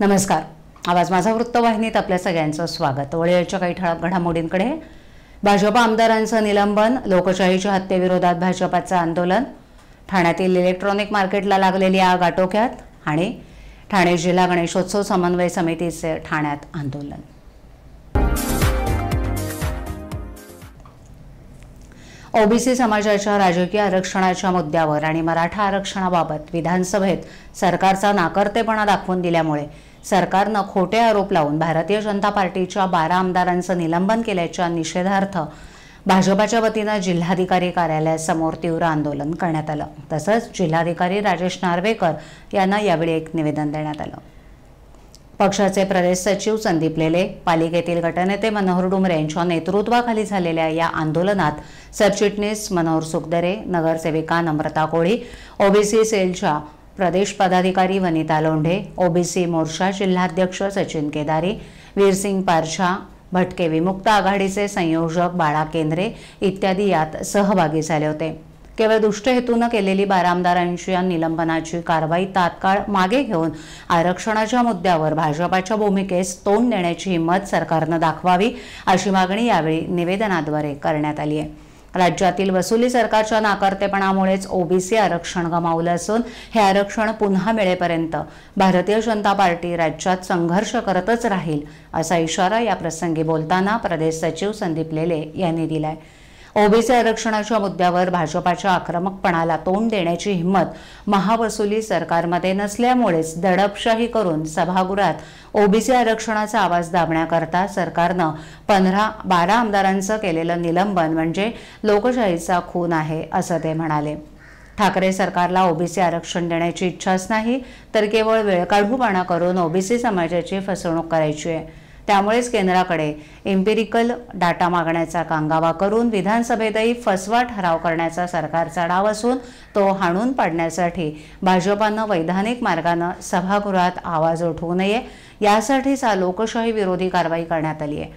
नमस्कार आवाज माझा वृत्तवाहिनीत आपल्या सगळ्यांचं स्वागत वळेच्या काही ठळक घडामोडींकडे भाजप आमदारांचं निलंबन लोकशाहीच्या हत्येविरोधात भाजपाचं आंदोलन ठाण्यातील इलेक्ट्रॉनिक मार्केटला लागलेली आग आटोक्यात आणि ठाणे जिल्हा गणेशोत्सव समन्वय समितीचे ठाण्यात आंदोलन ओबीसी समाजाच्या राजकीय आरक्षणाच्या मुद्द्यावर आणि मराठा आरक्षणाबाबत विधानसभेत सरकारचा नाकर्तेपणा दाखवून दिल्यामुळे सरकारनं खोटे आरोप लावून भारतीय जनता पार्टीच्या बारा आमदारांचं निलंबन केल्याच्या निषेधार्थ भाजपाच्या वतीनं जिल्हाधिकारी कार्यालयासमोर तीव्र आंदोलन करण्यात आलं तसंच जिल्हाधिकारी राजेश नार्वेकर यांना यावेळी एक निवेदन देण्यात आलं पक्षाचे प्रदेश सचिव संदीप लेले पालिकेतील गटनेते मनोहर डुमरे यांच्या नेतृत्वाखाली झालेल्या या आंदोलनात सरचिटणीस मनोहर सुखदरे नगरसेविका नम्रता कोळी ओबीसी सेलच्या प्रदेश पदाधिकारी वनिता लोंढे ओबीसी मोर्चा जिल्हाध्यक्ष सचिन केदारी वीरसिंग पारछा भटके विमुक्त आघाडीचे संयोजक बाळा केंद्रे इत्यादी यात सहभागी झाले होते केवळ दुष्ट हेतूनं केलेली बारामदारांच्या या निलंबनाची कारवाई तात्काळ मागे घेऊन आरक्षणाच्या मुद्द्यावर भाजपाच्या भूमिकेस तोंड देण्याची हिंमत सरकारनं दाखवावी अशी मागणी यावेळी निवेदनाद्वारे करण्यात आली आहे राज्यातील वसुली सरकारच्या नाकारतेपणामुळेच ओबीसी आरक्षण गमावलं असून हे आरक्षण पुन्हा मिळेपर्यंत भारतीय जनता पार्टी राज्यात संघर्ष करतच राहील असा इशारा या प्रसंगी बोलताना प्रदेश सचिव संदीप लेले यांनी दिलाय ओबीसी आरक्षणाच्या मुद्द्यावर भाजपाच्या आक्रमकपणाला तोंड देण्याची हिंमत महावसुली सरकारमध्ये नसल्यामुळेच दडपशाही करून सभागृहात ओबीसी आरक्षणाचा आवाज दाबण्याकरता सरकारनं पंधरा बारा आमदारांचं केलेलं निलंबन म्हणजे लोकशाहीचा खून आहे असं ते म्हणाले ठाकरे सरकारला ओबीसी आरक्षण देण्याची इच्छाच नाही तर केवळ वेळकाढूपणा करून ओबीसी समाजाची फसवणूक करायची आहे त्यामुळेच केंद्राकडे एम्पिरिकल डाटा मागण्याचा कांगावा करून विधानसभेतही फसवा ठराव करण्याचा सरकारचा डाव असून तो हाणून पाडण्यासाठी भाजपानं वैधानिक मार्गानं सभागृहात आवाज उठवू नये यासाठीच लोकशाही विरोधी कारवाई करण्यात आली आहे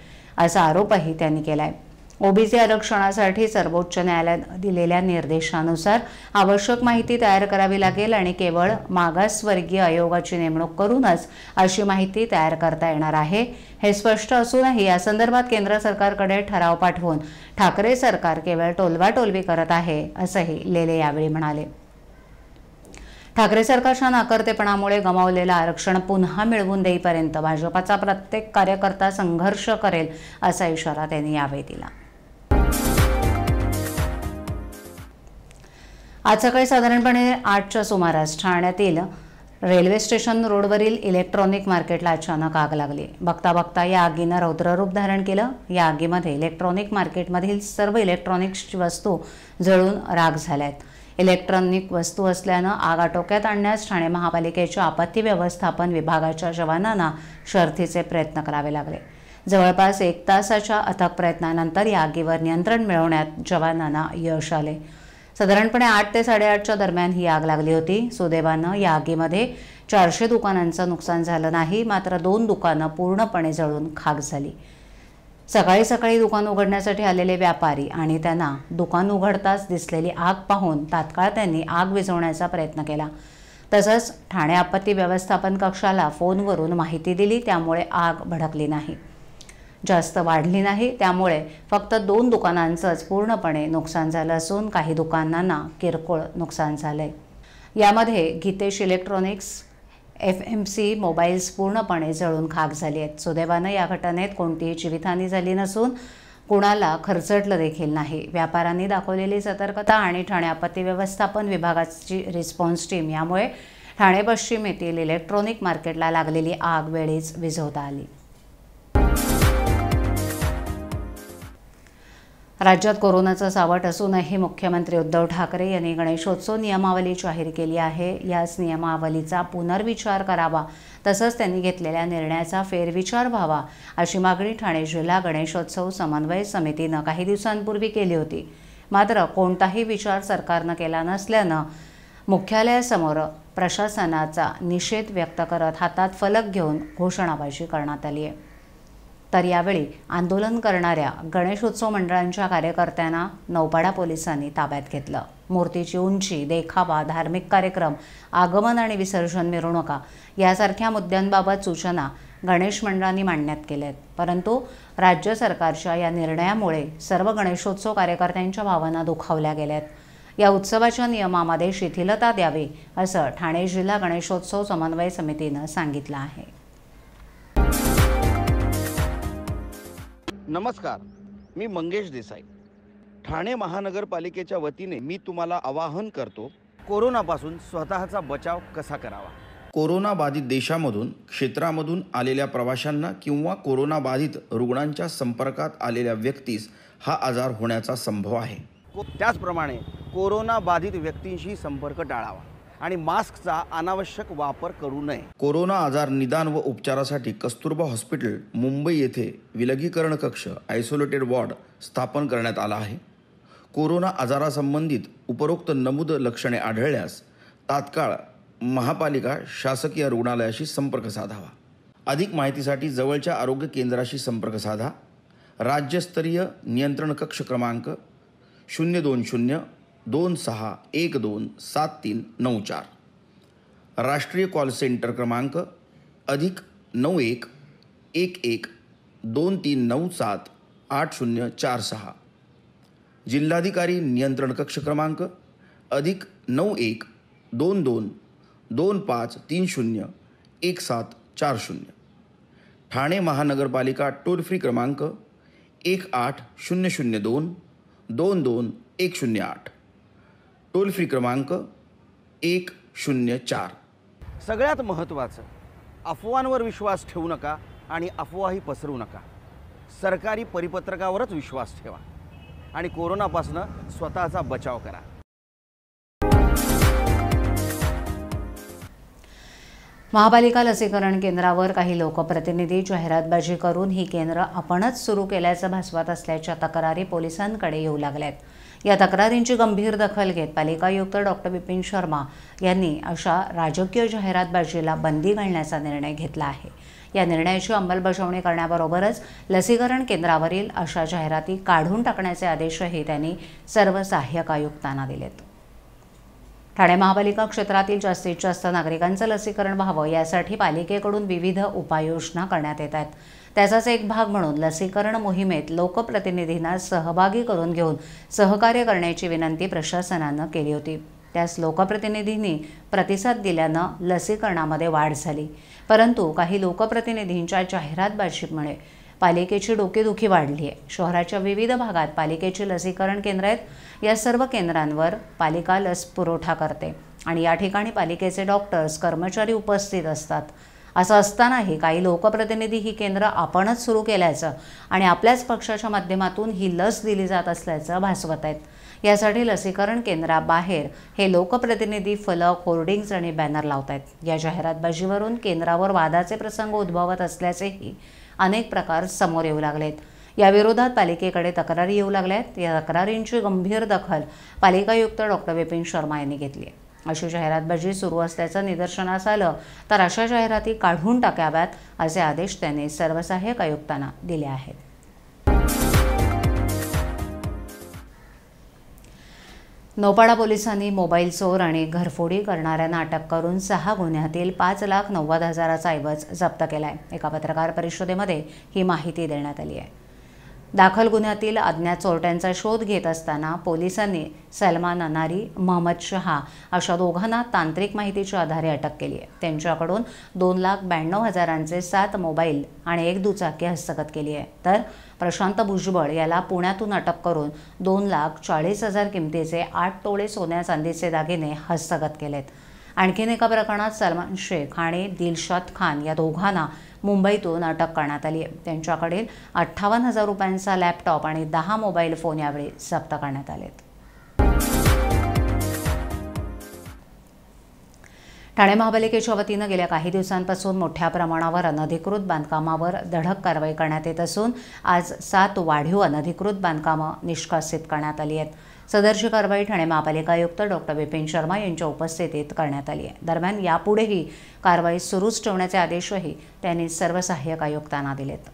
असा आरोपही त्यांनी केला आहे ओबीसी आरक्षणासाठी सर्वोच्च न्यायालयात दिलेल्या निर्देशानुसार आवश्यक माहिती तयार करावी लागेल आणि केवळ मागासवर्गीय आयोगाची नेमणूक करूनच अशी माहिती तयार करता येणार आहे हे स्पष्ट असूनही या संदर्भात केंद्र सरकारकडे ठराव पाठवून ठाकरे सरकार केवळ टोलवाटोलवी करत आहे असंही लेले यावेळी म्हणाले ठाकरे सरकारच्या नाकर्तेपणामुळे गमावलेलं आरक्षण पुन्हा मिळवून देईपर्यंत भाजपाचा प्रत्येक कार्यकर्ता संघर्ष करेल असा इशारा त्यांनी यावेळी दिला आज सकाळी साधारणपणे आठच्या सुमारास ठाण्यातील रेल्वे स्टेशन रोडवरील इलेक्ट्रॉनिक मार्केटला अचानक आग लागली बघता बघता या आगीनं रौद्ररूप धारण केलं या आगीमध्ये इलेक्ट्रॉनिक मार्केटमधील सर्व इलेक्ट्रॉनिक्स वस्तू जळून राग झाल्यात इलेक्ट्रॉनिक वस्तू असल्यानं आग आटोक्यात आणण्यास ठाणे महापालिकेच्या आपत्ती व्यवस्थापन विभागाच्या जवानांना शर्थीचे प्रयत्न करावे लागले जवळपास एक तासाच्या अथक प्रयत्नानंतर या आगीवर नियंत्रण मिळवण्यात जवानांना यश आले साधारणपणे आठ ते साडेआठच्या दरम्यान ही आग लागली होती सुदैवानं या आगीमध्ये चारशे दुकानांचं नुकसान झालं नाही मात्र दोन दुकानं पूर्णपणे जळून खाक झाली सकाळी सकाळी दुकान उघडण्यासाठी आलेले व्यापारी आणि त्यांना दुकान उघडताच दिसलेली आग पाहून तात्काळ त्यांनी आग विझवण्याचा प्रयत्न केला तसंच ठाणे आपत्ती व्यवस्थापन कक्षाला फोनवरून माहिती दिली त्यामुळे आग भडकली नाही जास्त वाढली नाही त्यामुळे फक्त दोन दुकानांचंच पूर्णपणे नुकसान झालं असून काही दुकानांना किरकोळ नुकसान झालं आहे यामध्ये Geetesh electronics F M C mobiles पूर्णपणे जळून खाक झाली आहेत सुदैवानं या घटनेत कोणतीही जीवितहानी झाली नसून कुणाला खर्चटलं देखील नाही व्यापाऱ्यांनी दाखवलेली सतर्कता आणि ठाणे आपत्ती व्यवस्थापन विभागाची रिस्पॉन्स टीम यामुळे ठाणे पश्चिम येथील इलेक्ट्रॉनिक मार्केटला लागलेली आग वेळीच विझवता आली राज्यात कोरोनाचं सावट असूनही मुख्यमंत्री उद्धव ठाकरे यांनी गणेशोत्सव नियमावली जाहीर केली आहे याच नियमावलीचा पुनर्विचार करावा तसंच त्यांनी घेतलेल्या निर्णयाचा फेरविचार व्हावा अशी मागणी ठाणे जिल्हा गणेशोत्सव समन्वय समितीनं काही दिवसांपूर्वी केली होती मात्र कोणताही विचार सरकारनं केला नसल्यानं मुख्यालयासमोर प्रशासनाचा निषेध व्यक्त करत हातात फलक घेऊन घोषणाबाजी करण्यात आली आहे तर यावेळी आंदोलन करणाऱ्या गणेशोत्सव मंडळांच्या कार्यकर्त्यांना नौपाडा पोलिसांनी ताब्यात घेतलं मूर्तीची उंची देखावा धार्मिक कार्यक्रम आगमन आणि विसर्जन मिरवणुका यासारख्या मुद्द्यांबाबत सूचना गणेश मंडळांनी मांडण्यात केल्या आहेत परंतु राज्य सरकारच्या या निर्णयामुळे सर्व गणेशोत्सव कार्यकर्त्यांच्या भावना दुखावल्या गेल्या आहेत या उत्सवाच्या नियमामध्ये शिथिलता द्यावी असं ठाणे जिल्हा गणेशोत्सव समन्वय समितीनं सांगितलं आहे नमस्कार मी मंगेश देसाई ठाणे महानगरपालिकेच्या वतीने मी तुम्हाला आवाहन करतो कोरोनापासून स्वतःचा बचाव कसा करावा कोरोनाबाधित देशामधून क्षेत्रामधून आलेल्या प्रवाशांना किंवा कोरोनाबाधित रुग्णांच्या संपर्कात आलेल्या व्यक्तीस हा आजार होण्याचा संभव आहे त्याचप्रमाणे कोरोनाबाधित व्यक्तींशी संपर्क टाळावा आणि मास्कचा अनावश्यक वापर करू नये कोरोना आजार निदान व उपचारासाठी कस्तुरबा हॉस्पिटल मुंबई येथे विलगीकरण कक्ष आयसोलेटेड वॉर्ड स्थापन करण्यात आला आहे कोरोना आजारासंबंधित उपरोक्त नमूद लक्षणे आढळल्यास तात्काळ महापालिका शासकीय रुग्णालयाशी संपर्क साधावा अधिक माहितीसाठी जवळच्या आरोग्य केंद्राशी संपर्क साधा राज्यस्तरीय नियंत्रण कक्ष क्रमांक शून्य दोन शून्य दोन सहा एक दोन सात तीन नऊ चार राष्ट्रीय कॉल सेंटर क्रमांक अधिक नऊ एक एक एक दोन तीन नऊ सात आठ शून्य चार सहा जिल्हाधिकारी नियंत्रण कक्ष क्रमांक अधिक नऊ एक दोन दोन दोन पाच तीन शून्य एक सात चार शून्य ठाणे महानगरपालिका टोल फ्री क्रमांक एक आठ शून्य शून्य दोन दोन दोन एक शून्य आठ टोल फ्री क्रमांक एक शून्य चार सगळ्यात महत्त्वाचं अफवांवर विश्वास ठेवू नका आणि अफवाही पसरवू नका सरकारी परिपत्रकावरच विश्वास ठेवा आणि कोरोनापासून स्वतःचा बचाव करा महापालिका लसीकरण केंद्रावर काही लोकप्रतिनिधी जाहिरातबाजी करून ही केंद्र आपणच सुरू केल्याचं भासवत असल्याच्या तक्रारी पोलिसांकडे येऊ आहेत या तक्रारींची गंभीर दखल घेत पालिका आयुक्त डॉक्टर बिपिन शर्मा यांनी अशा राजकीय जाहिरातबाजीला बंदी घालण्याचा निर्णय घेतला आहे या निर्णयाची अंमलबजावणी करण्याबरोबरच लसीकरण केंद्रावरील अशा जाहिराती काढून टाकण्याचे आदेशही त्यांनी सर्व सहाय्यक आयुक्तांना दिलेत ठाणे महापालिका क्षेत्रातील जास्तीत जास्त नागरिकांचं लसीकरण व्हावं यासाठी पालिकेकडून विविध उपाययोजना करण्यात येत आहेत त्याचाच एक भाग म्हणून लसीकरण मोहिमेत लोकप्रतिनिधींना सहभागी करून घेऊन सहकार्य करण्याची विनंती प्रशासनानं केली होती त्यास लोकप्रतिनिधींनी प्रतिसाद दिल्यानं लसीकरणामध्ये वाढ झाली परंतु काही लोकप्रतिनिधींच्या जाहिरातबाजीमुळे पालिकेची डोकेदुखी वाढली आहे शहराच्या विविध भागात पालिकेची लसीकरण केंद्र आहेत या सर्व केंद्रांवर पालिका लस पुरवठा करते आणि या ठिकाणी पालिकेचे डॉक्टर्स कर्मचारी उपस्थित असतात असं असतानाही काही लोकप्रतिनिधी ही केंद्र आपणच सुरू केल्याचं आणि आपल्याच पक्षाच्या माध्यमातून ही लस दिली जात असल्याचं भासवत आहेत यासाठी लसीकरण केंद्राबाहेर हे लोकप्रतिनिधी फलक होर्डिंग्स आणि बॅनर लावत आहेत या जाहिरातबाजीवरून केंद्रावर वादाचे प्रसंग उद्भवत असल्याचेही अनेक प्रकार समोर येऊ लागलेत याविरोधात पालिकेकडे तक्रारी येऊ लागल्या आहेत या तक्रारींची गंभीर दखल पालिका आयुक्त डॉक्टर विपिन शर्मा यांनी घेतली आहे अशी जाहिरातबाजी सुरू असल्याचं निदर्शनास आलं तर अशा जाहिराती काढून टाकाव्यात असे आदेश त्यांनी सर्व सहाय्यक आयुक्तांना दिले आहेत नौपाडा पोलिसांनी मोबाईल चोर आणि घरफोडी करणाऱ्यांना अटक करून सहा गुन्ह्यातील पाच लाख नव्वद हजाराचा ऐवज जप्त केला आहे एका पत्रकार परिषदेमध्ये ही माहिती देण्यात आली आहे दाखल गुन्ह्यातील अज्ञात चोरट्यांचा शोध घेत असताना पोलिसांनी सलमान अनारी महम्मद शहा अशा दोघांना तांत्रिक माहितीच्या आधारे अटक केली आहे त्यांच्याकडून दोन लाख ब्याण्णव हजारांचे सात मोबाईल आणि एक दुचाकी हस्तगत केली आहे तर प्रशांत भुजबळ याला पुण्यातून अटक करून दोन लाख चाळीस हजार किमतीचे आठ तोळे सोन्या चांदीचे दागिने हस्तगत केलेत आणखीन एका प्रकरणात सलमान शेख आणि दिलशाद खान या दोघांना मुंबईतून अटक करण्यात आली आहे त्यांच्याकडील अठ्ठावन्न हजार रुपयांचा लॅपटॉप आणि दहा मोबाईल फोन यावेळी जप्त करण्यात आलेत ठाणे महापालिकेच्या वतीनं गेल्या काही दिवसांपासून मोठ्या प्रमाणावर अनधिकृत बांधकामावर धडक कारवाई करण्यात येत असून आज सात वाढीव अनधिकृत बांधकामं निष्कासित करण्यात आली आहेत सदरची कारवाई ठाणे महापालिका आयुक्त डॉक्टर बिपिन शर्मा यांच्या उपस्थितीत करण्यात आली आहे दरम्यान यापुढेही कारवाई सुरूच ठेवण्याचे आदेशही त्यांनी सर्व सहाय्यक आयुक्तांना दिलेत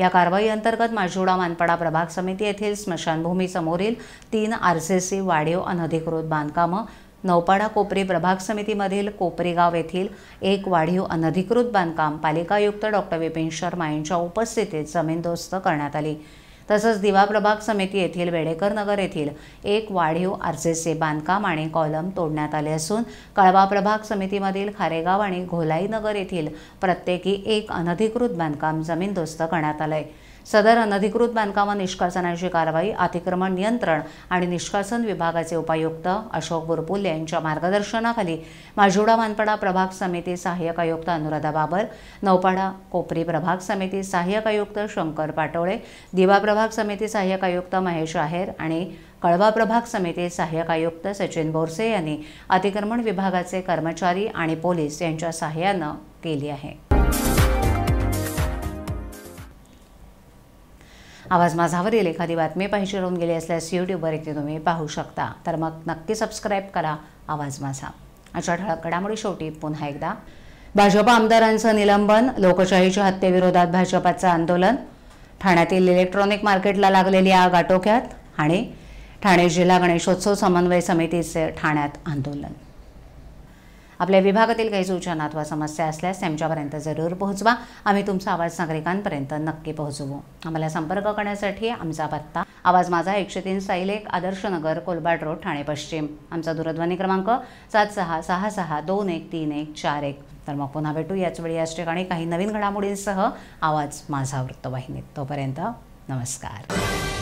या कारवाई अंतर्गत माझोडा मानपाडा प्रभाग समिती येथील समोरील तीन आर सी सी वाढीव अनधिकृत बांधकामं नौपाडा कोपरी प्रभाग समितीमधील कोपरीगाव येथील एक वाढीव अनधिकृत बांधकाम पालिका आयुक्त डॉक्टर विपिन शर्मा यांच्या उपस्थितीत जमीनदोस्त करण्यात आली तसंच दिवा प्रभाग समिती येथील वेडेकर नगर येथील एक वाढीव आरसेचे बांधकाम आणि कॉलम तोडण्यात आले असून कळवा प्रभाग समितीमधील खारेगाव आणि घोलाई नगर येथील प्रत्येकी एक अनधिकृत बांधकाम जमीनदोस्त करण्यात आलं आहे सदर अनधिकृत बांधकामा निष्कासनाची कारवाई अतिक्रमण नियंत्रण आणि निष्कासन विभागाचे उपायुक्त अशोक बोरपुले यांच्या मार्गदर्शनाखाली माजुडा मानपडा प्रभाग समिती सहाय्यक आयुक्त अनुराधा बाबर नौपाडा कोपरी प्रभाग समिती सहाय्यक आयुक्त शंकर पाटोळे दिवा प्रभाग समिती सहाय्यक आयुक्त महेश आहेर आणि कळवा प्रभाग समिती सहाय्यक आयुक्त सचिन बोरसे यांनी अतिक्रमण विभागाचे कर्मचारी आणि पोलीस यांच्या सहाय्यानं केली आहे आवाज माझावरील एखादी बातमी पाहिजे राहून गेली असल्यास यूट्यूबवर इथे तुम्ही पाहू शकता तर मग नक्की सबस्क्राईब करा आवाज माझा अशा ठळक घडामोडी शेवटी पुन्हा एकदा भाजप आमदारांचं निलंबन लोकशाहीच्या हत्येविरोधात भाजपाचं आंदोलन ठाण्यातील इलेक्ट्रॉनिक मार्केटला लागलेली आग आटोक्यात आणि ठाणे जिल्हा गणेशोत्सव समन्वय समितीचे ठाण्यात आंदोलन आपल्या विभागातील काही सूचना अथवा समस्या असल्यास त्यांच्यापर्यंत जरूर पोहोचवा आम्ही तुमचा आवाज नागरिकांपर्यंत नक्की पोहोचवू आम्हाला संपर्क करण्यासाठी आमचा पत्ता आवाज माझा एकशे तीन साईलेक आदर्श नगर कोलबाट रोड ठाणे पश्चिम आमचा दूरध्वनी क्रमांक सात सहा सहा सहा दोन एक तीन एक चार एक तर मग पुन्हा भेटू याच वेळी याच ठिकाणी काही नवीन घडामोडींसह आवाज माझा वृत्तवाहिनीत तोपर्यंत नमस्कार